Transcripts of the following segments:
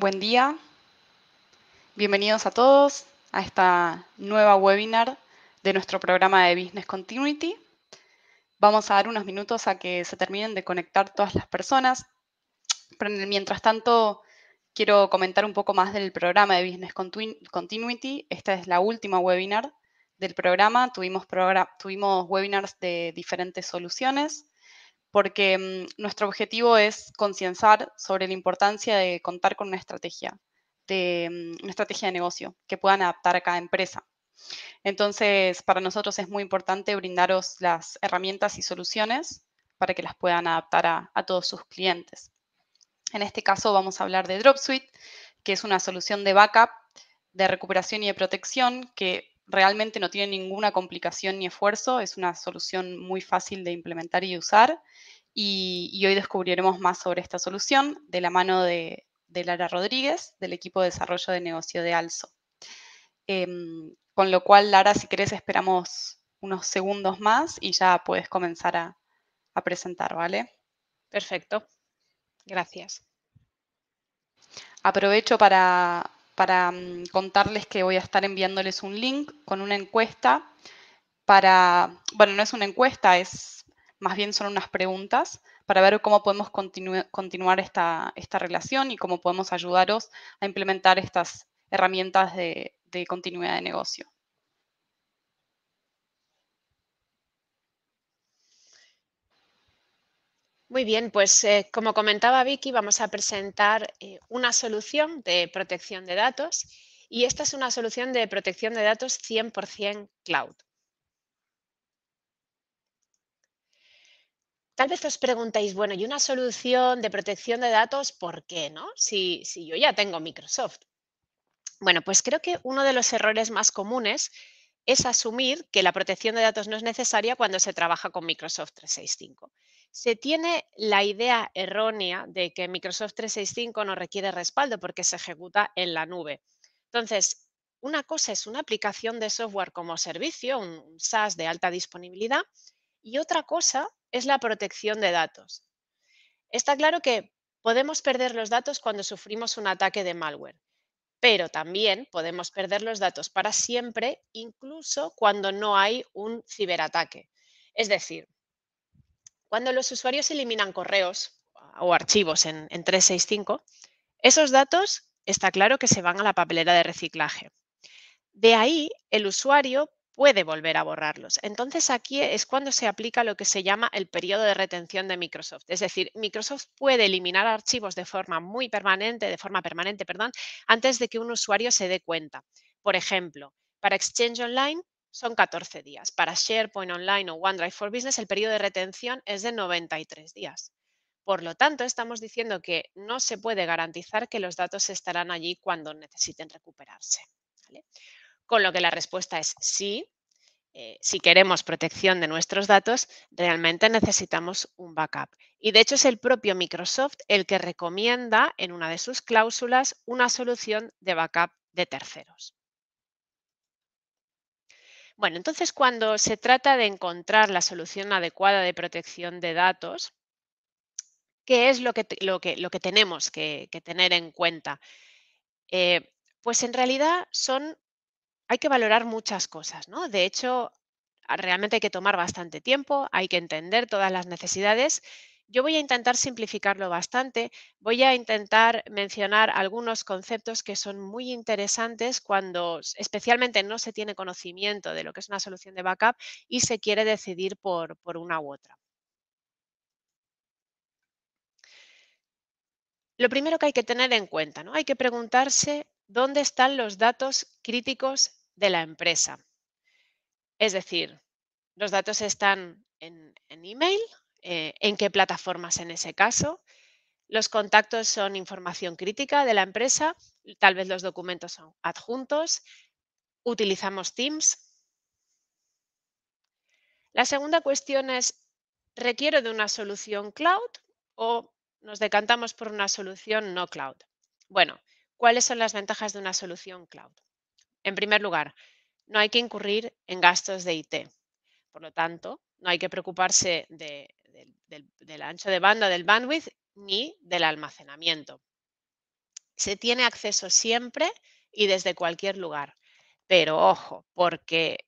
Buen día. Bienvenidos a todos a esta nueva webinar de nuestro programa de Business Continuity. Vamos a dar unos minutos a que se terminen de conectar todas las personas. mientras tanto, quiero comentar un poco más del programa de Business Continuity. Esta es la última webinar del programa. Tuvimos, tuvimos webinars de diferentes soluciones porque mm, nuestro objetivo es concienciar sobre la importancia de contar con una estrategia, de, mm, una estrategia de negocio que puedan adaptar a cada empresa. Entonces, para nosotros es muy importante brindaros las herramientas y soluciones para que las puedan adaptar a, a todos sus clientes. En este caso vamos a hablar de DropSuite, que es una solución de backup, de recuperación y de protección que realmente no tiene ninguna complicación ni esfuerzo, es una solución muy fácil de implementar y usar. Y, hoy descubriremos más sobre esta solución de la mano de, Lara Rodríguez, del equipo de desarrollo de negocio de Also. Em, con lo cual, Lara, si querés, esperamos unos segundos más y ya puedes comenzar a, a presentar, ¿vale? Perfecto. Gracias. Aprovecho para, para mm, contarles que voy a estar enviándoles un link con una encuesta para, bueno, no es una encuesta, es más bien son unas preguntas para ver cómo podemos continuar esta, esta, relación y cómo podemos ayudaros a implementar estas herramientas de continuidad de negocio. Muy bien, pues eh, como comentaba Vicky, vamos a presentar eh, una solución de protección de datos y esta es una solución de protección de datos 100% cloud. Tal vez os preguntáis, bueno, ¿y una solución de protección de datos por qué, no? si yo ya tengo Microsoft. Bueno, pues creo que uno de los errores más comunes es asumir que la protección de datos no es necesaria cuando se trabaja con Microsoft 365 se tiene la idea errónea de que Microsoft 365 no requiere respaldo porque se ejecuta en la nube. Entonces, una cosa es una aplicación de software como servicio, un SaaS de alta disponibilidad, y otra cosa es la protección de datos. Está claro que podemos perder los datos cuando sufrimos un ataque de malware, pero también podemos perder los datos para siempre, incluso cuando no hay un ciberataque. Es decir, cuando los usuarios eliminan correos ah, o archivos en, 365, esos datos está claro que se van a la papelera de reciclaje. De ahí, el usuario puede volver a borrarlos. Entonces, aquí es cuando se aplica lo que se llama el periodo de retención de Microsoft. Es decir, Microsoft puede eliminar archivos de forma muy permanente, de forma permanente, perdón, antes de que un usuario se dé cuenta. Por ejemplo, para Exchange Online son 14 días. Para SharePoint Online o OneDrive for Business el periodo de retención es de 93 días. Por lo tanto, estamos diciendo que no se puede garantizar que los datos estarán allí cuando necesiten recuperarse. Con lo que la respuesta es sí. Eh, si queremos protección de nuestros datos, realmente necesitamos un backup. Y de hecho es el propio Microsoft el que recomienda en una de sus cláusulas una solución de backup de terceros. Bueno, entonces cuando se trata de encontrar la solución adecuada de protección de datos, ¿qué es lo que, lo que, tenemos que, tener en cuenta? Eh, pues en realidad son, hay que valorar muchas cosas, ¿no? De hecho, ah, realmente hay que tomar bastante tiempo, hay que entender todas las necesidades yo voy a intentar simplificarlo bastante, voy a intentar mencionar algunos conceptos que son muy interesantes cuando especialmente no se tiene conocimiento de lo que es una solución de backup y se quiere decidir por, una u otra. Lo primero que hay que tener en cuenta, ¿no? Hay que preguntarse dónde están los datos críticos de la empresa. Es decir, los datos están en, en email, eh, en qué plataformas en ese caso. Los contactos son información crítica de la empresa, tal vez los documentos son adjuntos. Utilizamos Teams. La segunda cuestión es, ¿requiero de una solución cloud o nos decantamos por una solución no cloud? Bueno, ¿cuáles son las ventajas de una solución cloud? En primer lugar, no hay que incurrir en gastos de IT. Por lo tanto, no hay que preocuparse del, ancho de banda, del bandwidth, ni del almacenamiento. Se tiene acceso siempre y desde cualquier lugar. Pero ojo, porque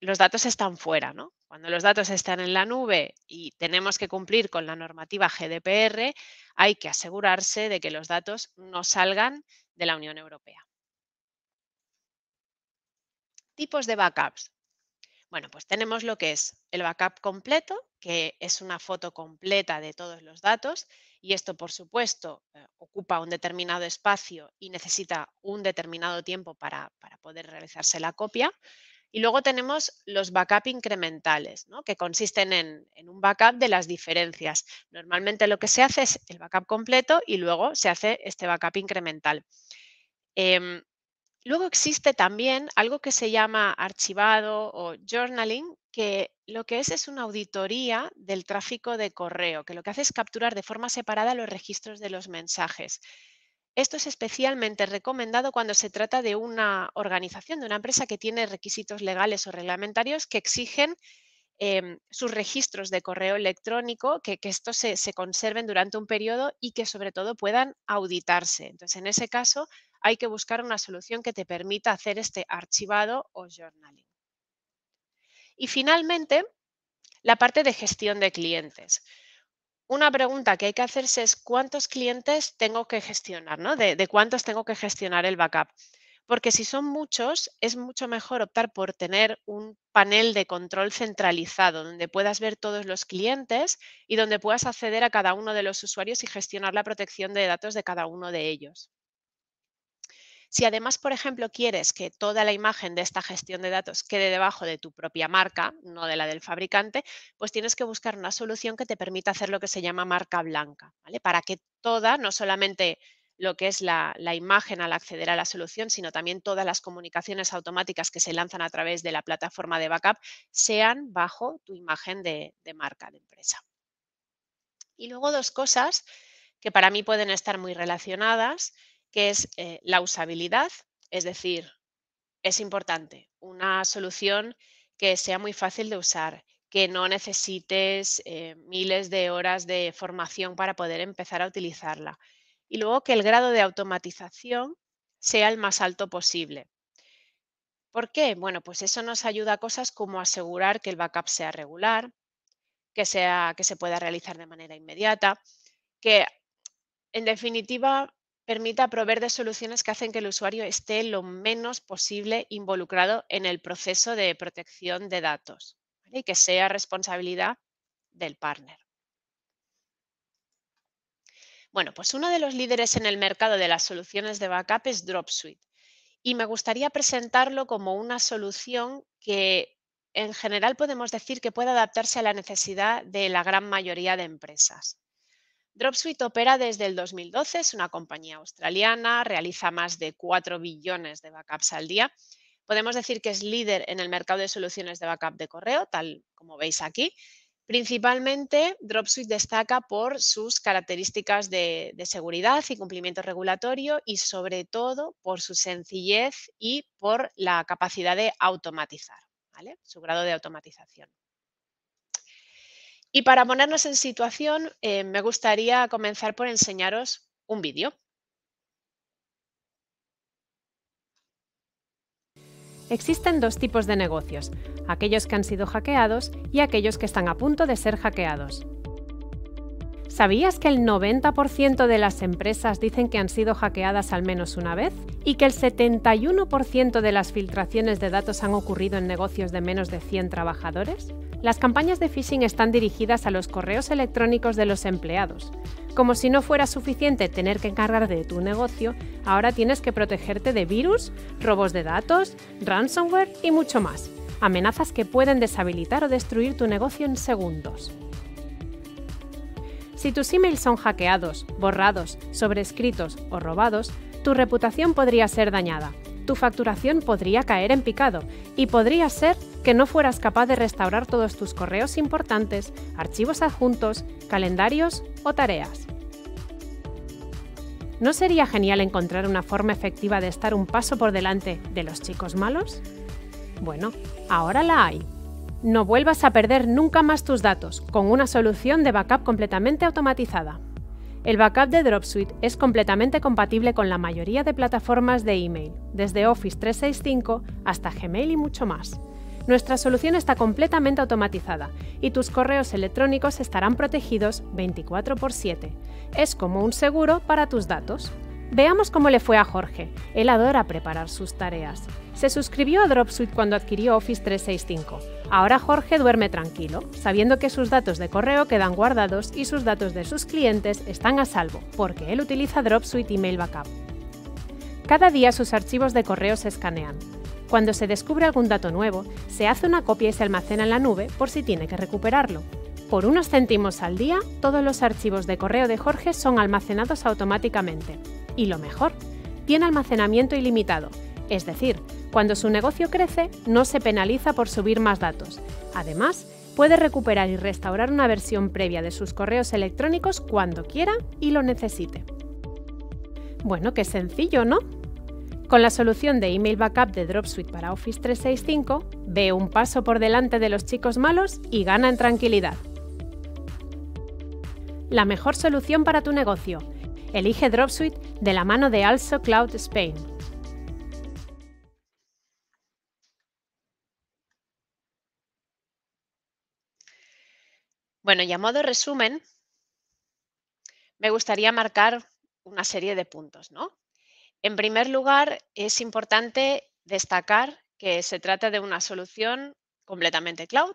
los datos están fuera, ¿no? Cuando los datos están en la nube y tenemos que cumplir con la normativa GDPR, hay que asegurarse de que los datos no salgan de la Unión Europea. Tipos de backups. Bueno, pues tenemos lo que es el backup completo, que es una foto completa de todos los datos y esto, por supuesto, eh, ocupa un determinado espacio y necesita un determinado tiempo para, poder realizarse la copia. Y luego tenemos los backup incrementales, que consisten en, un backup de las diferencias. Normalmente lo que se hace es el backup completo y luego se hace este backup incremental. Em, Luego existe también algo que se llama archivado o journaling, que lo que es es una auditoría del tráfico de correo, que lo que hace es capturar de forma separada los registros de los mensajes. Esto es especialmente recomendado cuando se trata de una organización, de una empresa que tiene requisitos legales o reglamentarios que exigen em, sus registros de correo electrónico, que, estos se, se conserven durante un periodo y que sobre todo puedan auditarse. Entonces, en ese caso, hay que buscar una solución que te permita hacer este archivado o journaling. Y finalmente, la parte de gestión de clientes. Una pregunta que hay que hacerse es cuántos clientes tengo que gestionar, de cuántos tengo que gestionar el backup. Porque si son muchos, es mucho mejor optar por tener un panel de control centralizado, donde puedas ver todos los clientes y donde puedas acceder a cada uno de los usuarios y gestionar la protección de datos de cada uno de ellos. Si además, por ejemplo, quieres que toda la imagen de esta gestión de datos quede debajo de tu propia marca, no de la del fabricante, pues tienes que buscar una solución que te permita hacer lo que se llama marca blanca, ¿vale? Para que toda, no solamente lo que es la, imagen al acceder a la solución, sino también todas las comunicaciones automáticas que se lanzan a través de la plataforma de backup sean bajo tu imagen de, de marca de empresa. Y luego dos cosas que para mí pueden estar muy relacionadas que es eh, la usabilidad, es decir, es importante una solución que sea muy fácil de usar, que no necesites eh, miles de horas de formación para poder empezar a utilizarla. Y luego que el grado de automatización sea el más alto posible. ¿Por qué? Bueno, pues eso nos ayuda a cosas como asegurar que el backup sea regular, que, sea, que se pueda realizar de manera inmediata, que en definitiva permita proveer de soluciones que hacen que el usuario esté lo menos posible involucrado en el proceso de protección de datos y que sea responsabilidad del partner. Bueno, pues uno de los líderes en el mercado de las soluciones de backup es DropSuite y me gustaría presentarlo como una solución que en general podemos decir que puede adaptarse a la necesidad de la gran mayoría de empresas. DropSuite opera desde el 2012, es una compañía australiana, realiza más de 4 billones de backups al día. Podemos decir que es líder en el mercado de soluciones de backup de correo, tal como veis aquí. Principalmente, DropSuite destaca por sus características de, seguridad y cumplimiento regulatorio y sobre todo por su sencillez y por la capacidad de automatizar, su grado de automatización. Y para ponernos en situación, eh, me gustaría comenzar por enseñaros un vídeo. Existen dos tipos de negocios, aquellos que han sido hackeados y aquellos que están a punto de ser hackeados. ¿Sabías que el 90% de las empresas dicen que han sido hackeadas al menos una vez? ¿Y que el 71% de las filtraciones de datos han ocurrido en negocios de menos de 100 trabajadores? Las campañas de phishing están dirigidas a los correos electrónicos de los empleados. Como si no fuera suficiente tener que encargar de tu negocio, ahora tienes que protegerte de virus, robos de datos, ransomware y mucho más. Amenazas que pueden deshabilitar o destruir tu negocio en segundos. Si tus emails son hackeados, borrados, sobrescritos o robados, tu reputación podría ser dañada, tu facturación podría caer en picado y podría ser que no fueras capaz de restaurar todos tus correos importantes, archivos adjuntos, calendarios o tareas. ¿No sería genial encontrar una forma efectiva de estar un paso por delante de los chicos malos? Bueno, ahora la hay. No vuelvas a perder nunca más tus datos con una solución de backup completamente automatizada. El backup de DropSuite es completamente compatible con la mayoría de plataformas de email, desde Office 365 hasta Gmail y mucho más. Nuestra solución está completamente automatizada y tus correos electrónicos estarán protegidos 24 x 7. Es como un seguro para tus datos. Veamos cómo le fue a Jorge. Él adora preparar sus tareas. Se suscribió a Dropsuite cuando adquirió Office 365. Ahora Jorge duerme tranquilo, sabiendo que sus datos de correo quedan guardados y sus datos de sus clientes están a salvo, porque él utiliza Dropsuite Email Backup. Cada día sus archivos de correo se escanean. Cuando se descubre algún dato nuevo, se hace una copia y se almacena en la nube por si tiene que recuperarlo. Por unos céntimos al día, todos los archivos de correo de Jorge son almacenados automáticamente. Y lo mejor, tiene almacenamiento ilimitado, es decir, cuando su negocio crece, no se penaliza por subir más datos. Además, puede recuperar y restaurar una versión previa de sus correos electrónicos cuando quiera y lo necesite. Bueno, qué sencillo, ¿no? Con la solución de Email Backup de Dropsuite para Office 365, ve un paso por delante de los chicos malos y gana en tranquilidad la mejor solución para tu negocio. Elige DropSuite de la mano de Also Cloud Spain. Bueno, y a modo resumen, me gustaría marcar una serie de puntos, ¿no? En primer lugar, es importante destacar que se trata de una solución completamente cloud,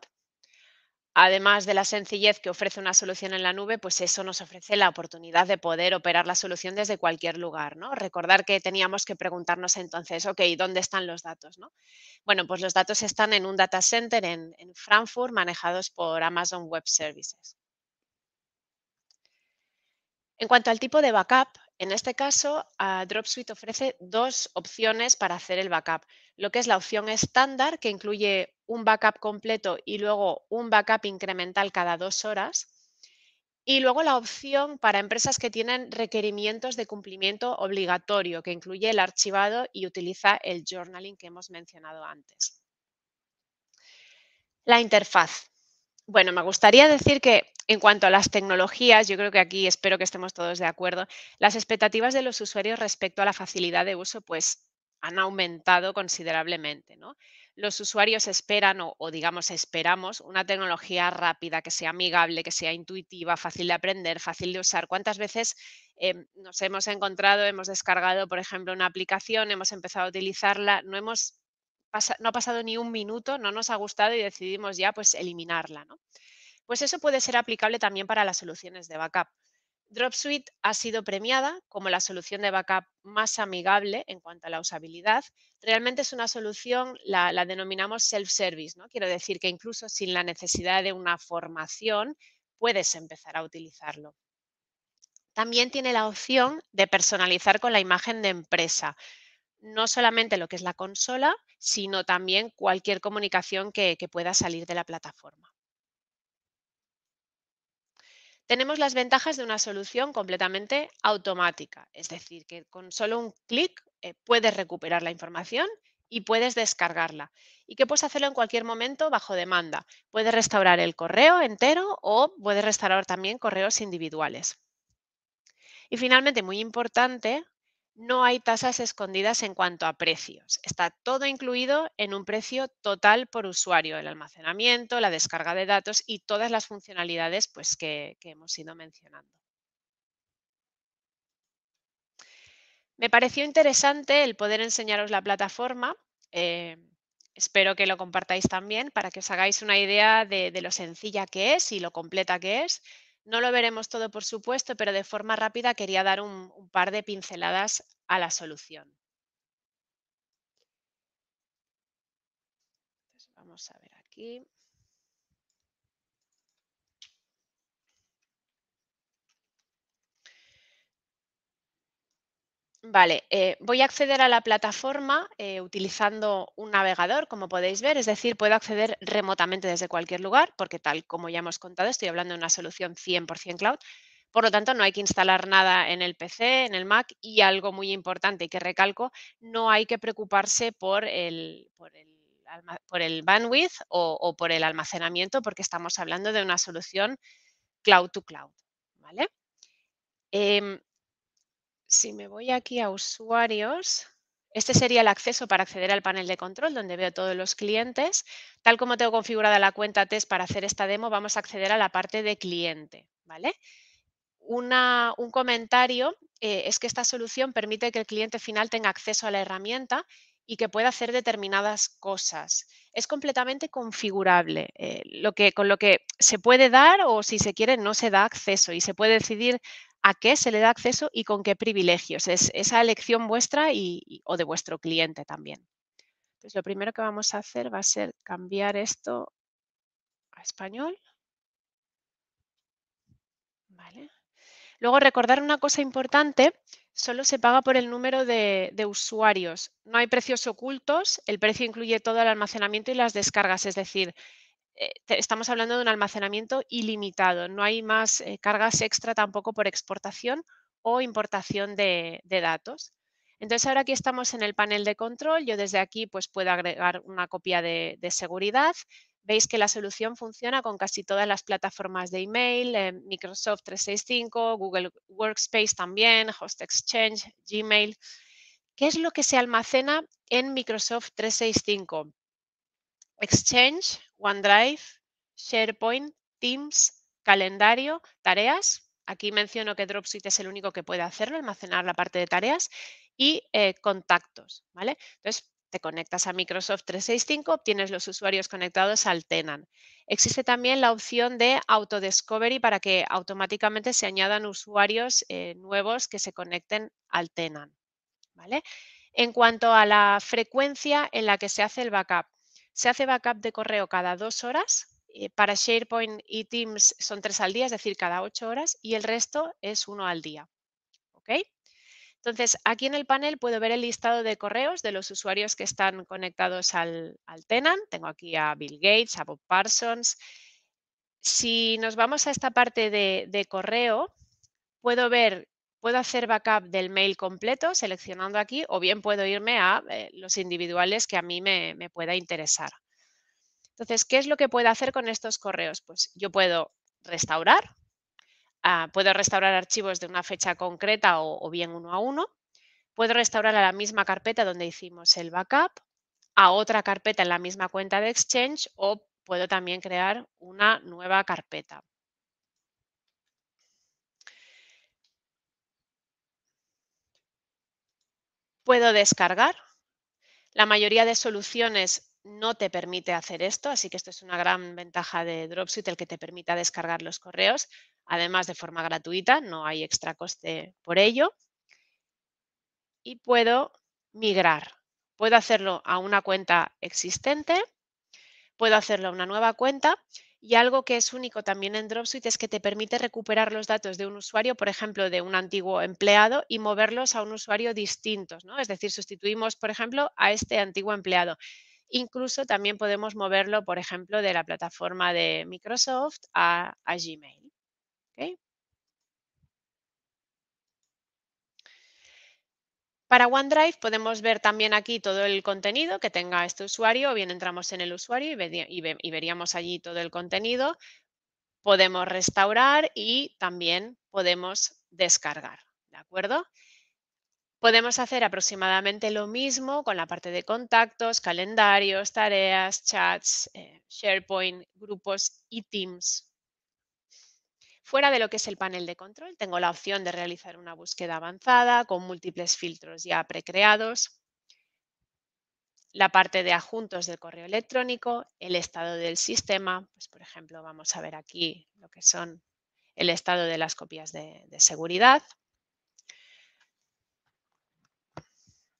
además de la sencillez que ofrece una solución en la nube, pues eso nos ofrece la oportunidad de poder operar la solución desde cualquier lugar, ¿no? Recordar que teníamos que preguntarnos entonces, ok, ¿dónde están los datos? Bueno, pues los datos están en un data center en, Frankfurt manejados por Amazon Web Services. En cuanto al tipo de backup, en este caso, ah, DropSuite ofrece dos opciones para hacer el backup. Lo que es la opción estándar, que incluye un backup completo y luego un backup incremental cada dos horas. Y luego la opción para empresas que tienen requerimientos de cumplimiento obligatorio, que incluye el archivado y utiliza el journaling que hemos mencionado antes. La interfaz. Bueno, me gustaría decir que en cuanto a las tecnologías, yo creo que aquí espero que estemos todos de acuerdo, las expectativas de los usuarios respecto a la facilidad de uso pues han aumentado considerablemente. ¿no? los usuarios esperan o, digamos esperamos una tecnología rápida, que sea amigable, que sea intuitiva, fácil de aprender, fácil de usar. ¿Cuántas veces em, nos hemos encontrado, hemos descargado, por ejemplo, una aplicación, hemos empezado a utilizarla, no hemos no ha pasado ni un minuto, no nos ha gustado y decidimos ya pues eliminarla, Pues eso puede ser aplicable también para las soluciones de backup. DropSuite ha sido premiada como la solución de backup más amigable en cuanto a la usabilidad. Realmente es una solución, la, denominamos self-service, ¿no? Quiero decir que incluso sin la necesidad de una formación puedes empezar a utilizarlo. También tiene la opción de personalizar con la imagen de empresa, no solamente lo que es la consola, sino también cualquier comunicación que pueda salir de la plataforma tenemos las ventajas de una solución completamente automática, es decir, que con solo un clic eh, puedes recuperar la información y puedes descargarla. Y que puedes hacerlo en cualquier momento bajo demanda. Puedes restaurar el correo entero o puedes restaurar también correos individuales. Y finalmente, muy importante, no hay tasas escondidas en cuanto a precios. Está todo incluido en un precio total por usuario, el almacenamiento, la descarga de datos y todas las funcionalidades pues, que, hemos ido mencionando. Me pareció interesante el poder enseñaros la plataforma. Eh, espero que lo compartáis también para que os hagáis una idea de, de lo sencilla que es y lo completa que es no lo veremos todo, por supuesto, pero de forma rápida quería dar un, par de pinceladas a la solución. vamos a ver aquí. Vale, eh, voy a acceder a la plataforma eh, utilizando un navegador, como podéis ver, es decir, puedo acceder remotamente desde cualquier lugar, porque tal como ya hemos contado, estoy hablando de una solución 100% cloud. Por lo tanto, no hay que instalar nada en el PC, en el Mac y algo muy importante y que recalco, no hay que preocuparse por el, por el, por el bandwidth o, por el almacenamiento, porque estamos hablando de una solución cloud to cloud. ¿vale? Em, si me voy aquí a usuarios, este sería el acceso para acceder al panel de control donde veo todos los clientes. Tal como tengo configurada la cuenta test para hacer esta demo, vamos a acceder a la parte de cliente. ¿vale? un comentario eh, es que esta solución permite que el cliente final tenga acceso a la herramienta y que pueda hacer determinadas cosas. Es completamente configurable, eh, lo que, con lo que se puede dar o si se quiere no se da acceso y se puede decidir a qué se le da acceso y con qué privilegios. Es esa elección vuestra y, o de vuestro cliente también. Entonces, lo primero que vamos a hacer va a ser cambiar esto a español. Vale. Luego, recordar una cosa importante, solo se paga por el número de, de, usuarios. No hay precios ocultos, el precio incluye todo el almacenamiento y las descargas, es decir, eh, estamos hablando de un almacenamiento ilimitado. No hay más eh, cargas extra tampoco por exportación o importación de, datos. Entonces ahora aquí estamos en el panel de control. Yo desde aquí pues, puedo agregar una copia de, seguridad. Veis que la solución funciona con casi todas las plataformas de email, eh, Microsoft 365, Google Workspace también, Host Exchange, Gmail. ¿Qué es lo que se almacena en Microsoft 365? Exchange, OneDrive, SharePoint, Teams, calendario, tareas. Aquí menciono que Dropsuite es el único que puede hacerlo, almacenar la parte de tareas y eh, contactos, ¿vale? Entonces, te conectas a Microsoft 365, obtienes los usuarios conectados al Tenant. Existe también la opción de Discovery para que automáticamente se añadan usuarios eh, nuevos que se conecten al Tenant, ¿vale? En cuanto a la frecuencia en la que se hace el backup, se hace backup de correo cada dos horas. Eh, para SharePoint y Teams son tres al día, es decir, cada ocho horas, y el resto es uno al día. ¿Ok? Entonces, aquí en el panel puedo ver el listado de correos de los usuarios que están conectados al, Tenan. tenant. Tengo aquí a Bill Gates, a Bob Parsons. Si nos vamos a esta parte de correo, puedo ver Puedo hacer backup del mail completo seleccionando aquí o bien puedo irme a eh, los individuales que a mí me, pueda interesar. Entonces, ¿qué es lo que puedo hacer con estos correos? Pues yo puedo restaurar, ah, puedo restaurar archivos de una fecha concreta o, bien uno a uno, puedo restaurar a la misma carpeta donde hicimos el backup, a otra carpeta en la misma cuenta de Exchange o puedo también crear una nueva carpeta. puedo descargar. La mayoría de soluciones no te permite hacer esto, así que esto es una gran ventaja de Dropsuite, el que te permita descargar los correos, además de forma gratuita, no hay extra coste por ello. Y puedo migrar. Puedo hacerlo a una cuenta existente, puedo hacerlo a una nueva cuenta y algo que es único también en Dropsuite es que te permite recuperar los datos de un usuario, por ejemplo, de un antiguo empleado y moverlos a un usuario distinto, ¿no? Es decir, sustituimos, por ejemplo, a este antiguo empleado. Incluso también podemos moverlo, por ejemplo, de la plataforma de Microsoft a, Gmail. Para OneDrive podemos ver también aquí todo el contenido que tenga este usuario, o bien entramos en el usuario y, veríamos allí todo el contenido. Podemos restaurar y también podemos descargar, ¿de acuerdo? Podemos hacer aproximadamente lo mismo con la parte de contactos, calendarios, tareas, chats, eh, SharePoint, grupos y Teams, Fuera de lo que es el panel de control, tengo la opción de realizar una búsqueda avanzada con múltiples filtros ya precreados, la parte de adjuntos del correo electrónico, el estado del sistema, pues por ejemplo vamos a ver aquí lo que son el estado de las copias de, de seguridad.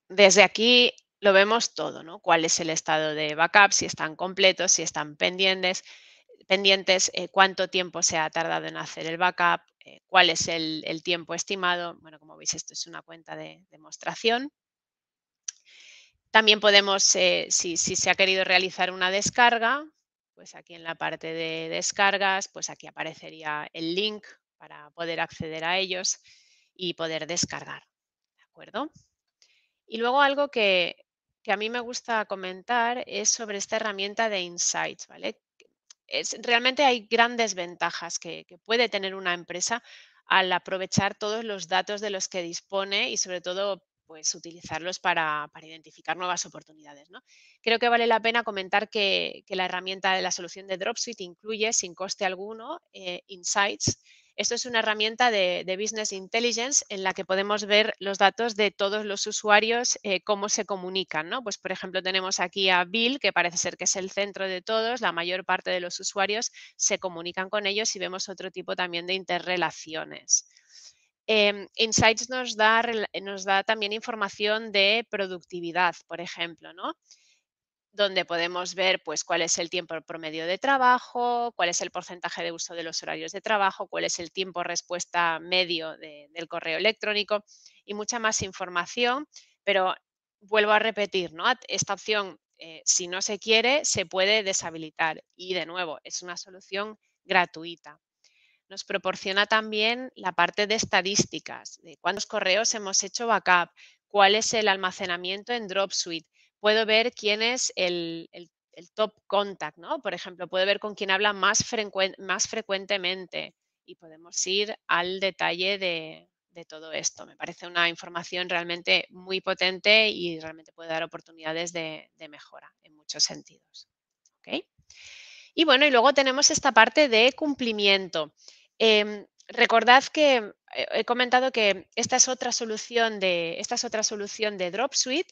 Desde aquí lo vemos todo, ¿no? Cuál es el estado de backup, si están completos, si están pendientes, pendientes eh, cuánto tiempo se ha tardado en hacer el backup, eh, cuál es el, tiempo estimado. Bueno, como veis, esto es una cuenta de demostración. También podemos, eh, si, se ha querido realizar una descarga, pues aquí en la parte de descargas, pues aquí aparecería el link para poder acceder a ellos y poder descargar. ¿De acuerdo? Y luego algo que, que a mí me gusta comentar es sobre esta herramienta de Insights, ¿vale? realmente hay grandes ventajas que, puede tener una empresa al aprovechar todos los datos de los que dispone y sobre todo pues utilizarlos para, identificar nuevas oportunidades. ¿no? Creo que vale la pena comentar que, la herramienta de la solución de Dropsuite incluye sin coste alguno eh, insights esto es una herramienta de, Business Intelligence en la que podemos ver los datos de todos los usuarios, eh, cómo se comunican. ¿no? Pues, por ejemplo, tenemos aquí a Bill, que parece ser que es el centro de todos, la mayor parte de los usuarios se comunican con ellos y vemos otro tipo también de interrelaciones. Em, Insights nos da, nos da, también información de productividad, por ejemplo, ¿no? donde podemos ver pues, cuál es el tiempo promedio de trabajo, cuál es el porcentaje de uso de los horarios de trabajo, cuál es el tiempo respuesta medio del correo electrónico y mucha más información. Pero vuelvo a repetir, ¿no? esta opción, eh, si no se quiere, se puede deshabilitar y de nuevo es una solución gratuita. Nos proporciona también la parte de estadísticas, de cuántos correos hemos hecho backup, cuál es el almacenamiento en DropSuite puedo ver quién es el, top contact, ¿no? Por ejemplo, puedo ver con quién habla más, frecuentemente y podemos ir al detalle de, todo esto. Me parece una información realmente muy potente y realmente puede dar oportunidades de, mejora en muchos sentidos. Y bueno, y luego tenemos esta parte de cumplimiento. Em, recordad que he comentado que esta es otra solución de, esta es otra solución de DropSuite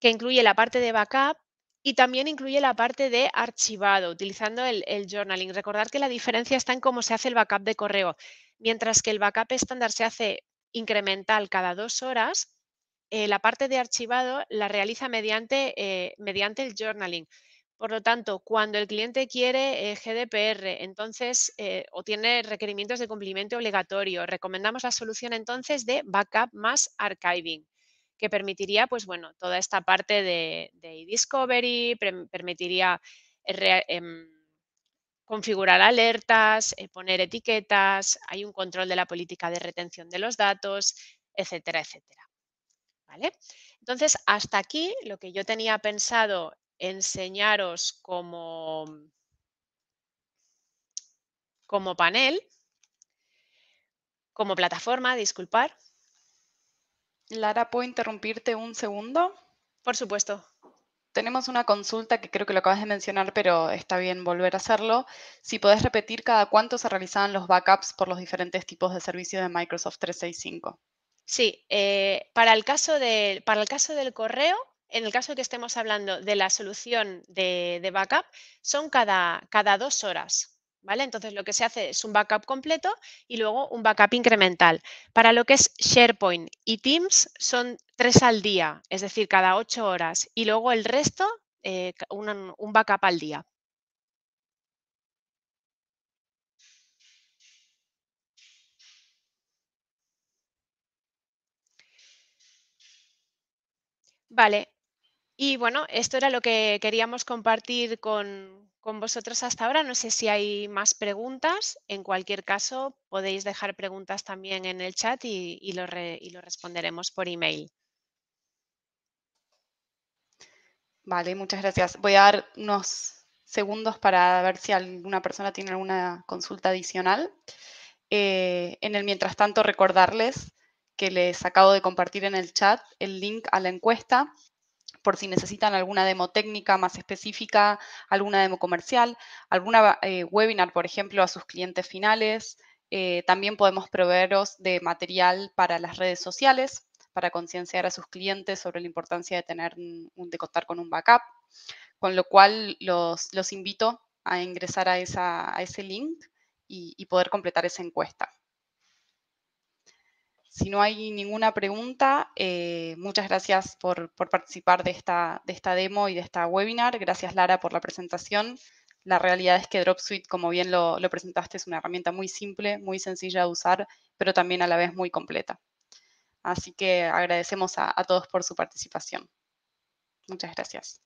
que incluye la parte de backup y también incluye la parte de archivado, utilizando el, journaling. Recordar que la diferencia está en cómo se hace el backup de correo. Mientras que el backup estándar se hace incremental cada dos horas, eh, la parte de archivado la realiza mediante, eh, mediante, el journaling. Por lo tanto, cuando el cliente quiere eh, GDPR, entonces, o tiene requerimientos de cumplimiento obligatorio, recomendamos la solución entonces de backup más archiving que permitiría, pues bueno, toda esta parte de, discovery permitiría eh, em, configurar alertas, eh, poner etiquetas, hay un control de la política de retención de los datos, etcétera, etcétera. ¿Vale? Entonces, hasta aquí lo que yo tenía pensado enseñaros como, como panel, como plataforma, disculpar. Lara, ¿puedo interrumpirte un segundo? Por supuesto. Tenemos una consulta que creo que lo acabas de mencionar, pero está bien volver a hacerlo. Si podés repetir cada cuánto se realizaban los backups por los diferentes tipos de servicios de Microsoft 365. Sí, eh, para, el caso para el caso del correo, en el caso de que estemos hablando de la solución de, backup, son cada dos horas. ¿Vale? Entonces lo que se hace es un backup completo y luego un backup incremental. Para lo que es SharePoint y Teams son tres al día, es decir, cada ocho horas, y luego el resto eh, un, un backup al día. Vale, y bueno, esto era lo que queríamos compartir con, vosotros hasta ahora. No sé si hay más preguntas. En cualquier caso, podéis dejar preguntas también en el chat y, lo, responderemos por email. Vale, muchas gracias. Voy a dar unos segundos para ver si alguna persona tiene alguna consulta adicional. Eh, en el mientras tanto, recordarles que les acabo de compartir en el chat el link a la encuesta por si necesitan alguna demo técnica más específica, alguna demo comercial, alguna eh, webinar, por ejemplo, a sus clientes finales. Eh, también podemos proveeros de material para las redes sociales, para concienciar a sus clientes sobre la importancia de, tener de contar con un backup. Con lo cual, los, los invito a ingresar a, esa, a ese link y poder completar esa encuesta. Si no hay ninguna pregunta, eh, muchas gracias por, participar de esta, demo y de esta webinar. Gracias, Lara, por la presentación. La realidad es que DropSuite, como bien lo, presentaste, es una herramienta muy simple, muy sencilla de usar, pero también a la vez muy completa. Así que agradecemos a todos por su participación. Muchas gracias.